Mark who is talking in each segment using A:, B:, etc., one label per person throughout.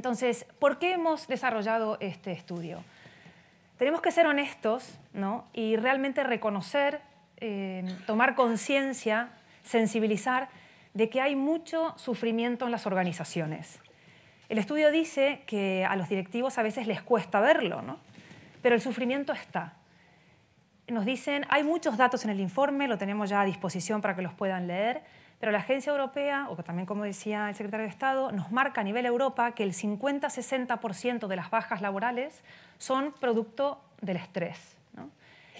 A: Entonces, ¿por qué hemos desarrollado este estudio? Tenemos que ser honestos y realmente reconocer, eh, tomar conciencia, sensibilizar de que hay mucho sufrimiento en las organizaciones. El estudio dice que a los directivos a veces les cuesta verlo, ¿no? pero el sufrimiento está. Nos dicen, hay muchos datos en el informe, lo tenemos ya a disposición para que los puedan leer, pero la Agencia Europea, o también como decía el secretario de Estado, nos marca a nivel Europa que el 50-60% de las bajas laborales son producto del estrés.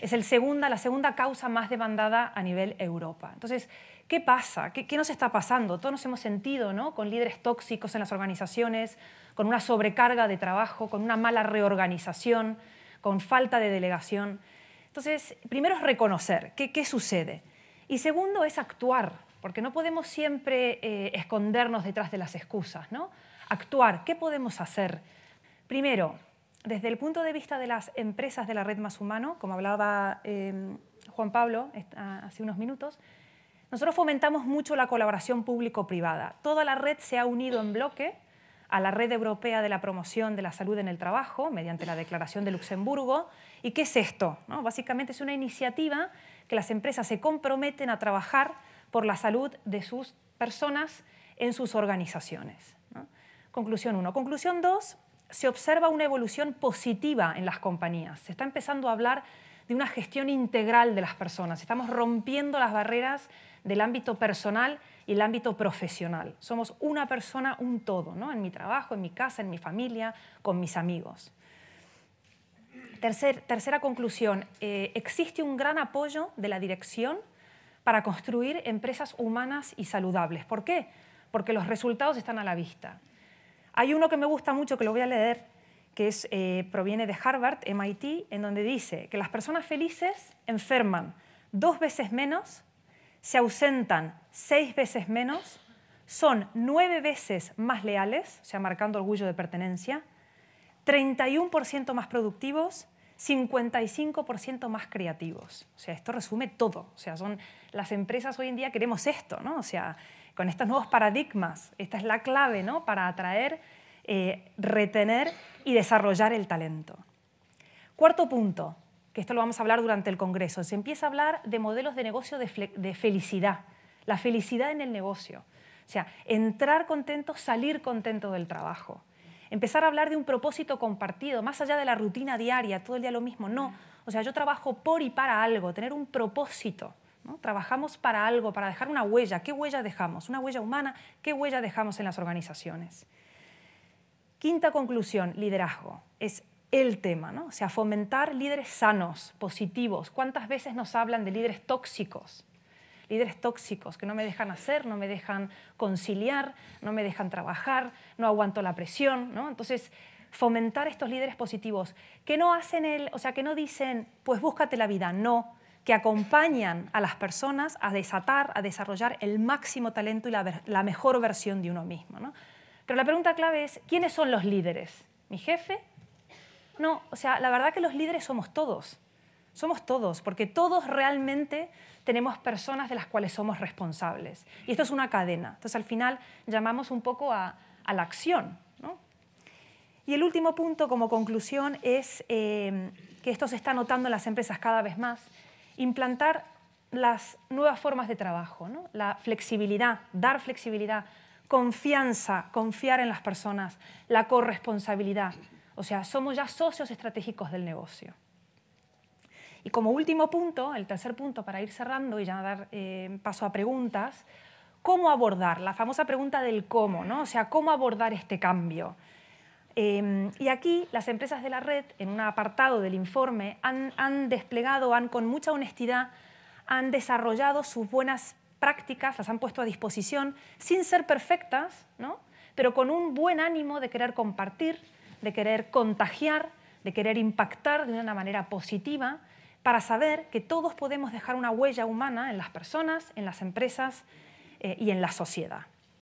A: Es la segunda causa más demandada a nivel Europa. Entonces, ¿qué pasa? ¿Qué, nos está pasando? Todos nos hemos sentido con líderes tóxicos en las organizaciones, con una sobrecarga de trabajo, con una mala reorganización, con falta de delegación. Entonces, primero es reconocer qué, qué sucede. Y segundo es actuar, porque no podemos siempre eh, escondernos detrás de las excusas, ¿no? Actuar, ¿qué podemos hacer? Primero, desde el punto de vista de las empresas de la red más humano, como hablaba em, Juan Pablo ah, hace unos minutos, nosotros fomentamos mucho la colaboración público-privada. Toda la red se ha unido en bloque a la Red Europea de la Promoción de la Salud en el Trabajo, mediante la Declaración de Luxemburgo. ¿Y qué es esto? Básicamente es una iniciativa que las empresas se comprometen a trabajar por la salud de sus personas en sus organizaciones. Conclusión 1. Conclusión 2. Se observa una evolución positiva en las compañías. Se está empezando a hablar de una gestión integral de las personas. Estamos rompiendo las barreras del ámbito personal y el ámbito profesional. Somos una persona, un todo, en mi trabajo, en mi casa, en mi familia, con mis amigos. Tercer, tercera conclusión, eh, existe un gran apoyo de la dirección para construir empresas humanas y saludables. ¿Por qué? Porque los resultados están a la vista. Hay uno que me gusta mucho, que lo voy a leer, que es, eh, proviene de Harvard, MIT, en donde dice que las personas felices enferman dos veces menos, se ausentan seis veces menos, son nueve veces más leales, o sea, marcando orgullo de pertenencia, 31% más productivos 55% más creativos. O sea, esto resume todo. O sea, son las empresas hoy en día queremos esto, ¿no? O sea, con estos nuevos paradigmas, esta es la clave, ¿no? Para atraer, eh, retener y desarrollar el talento. Cuarto punto, que esto lo vamos a hablar durante el Congreso, se empieza a hablar de modelos de negocio de, de felicidad, la felicidad en el negocio. O sea, entrar contento, salir contento del trabajo empezar a hablar de un propósito compartido, más allá de la rutina diaria, todo el día lo mismo, no. O sea, yo trabajo por y para algo, tener un propósito. Trabajamos para algo, para dejar una huella. ¿Qué huella dejamos? Una huella humana, ¿qué huella dejamos en las organizaciones? Quinta conclusión, liderazgo. Es el tema, ¿no? O sea, fomentar líderes sanos, positivos. ¿Cuántas veces nos hablan de líderes tóxicos? líderes tóxicos que no me dejan hacer, no me dejan conciliar, no me dejan trabajar, no aguanto la presión, ¿no? Entonces, fomentar estos líderes positivos que no hacen el, o sea, que no dicen, pues búscate la vida, no, que acompañan a las personas a desatar, a desarrollar el máximo talento y la, mejor versión de uno mismo, ¿no? Pero la pregunta clave es, ¿quiénes son los líderes? ¿Mi jefe? No, o sea, la verdad que los líderes somos todos. Somos todos, porque todos realmente tenemos personas de las cuales somos responsables. Y esto es una cadena. Entonces, al final, llamamos un poco a, la acción. Y el último punto como conclusión es eh, que esto se está notando en las empresas cada vez más, implantar las nuevas formas de trabajo, la flexibilidad, dar flexibilidad, confianza, confiar en las personas, la corresponsabilidad. O sea, somos ya socios estratégicos del negocio. Y como último punto, el tercer punto para ir cerrando y ya dar eh, paso a preguntas, ¿cómo abordar? La famosa pregunta del cómo, ¿no? O sea, ¿cómo abordar este cambio? Em, y aquí las empresas de la red, en un apartado del informe, han, han desplegado, han con mucha honestidad, han desarrollado sus buenas prácticas, las han puesto a disposición, sin ser perfectas, ¿no? pero con un buen ánimo de querer compartir, de querer contagiar, de querer impactar de una manera positiva para saber que todos podemos dejar una huella humana en las personas, en las empresas eh, y en la sociedad.